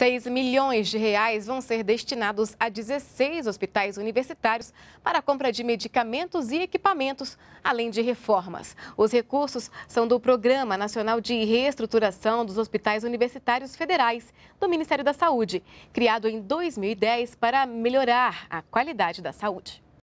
6 milhões de reais vão ser destinados a 16 hospitais universitários para a compra de medicamentos e equipamentos, além de reformas. Os recursos são do Programa Nacional de Reestruturação dos Hospitais Universitários Federais do Ministério da Saúde, criado em 2010 para melhorar a qualidade da saúde.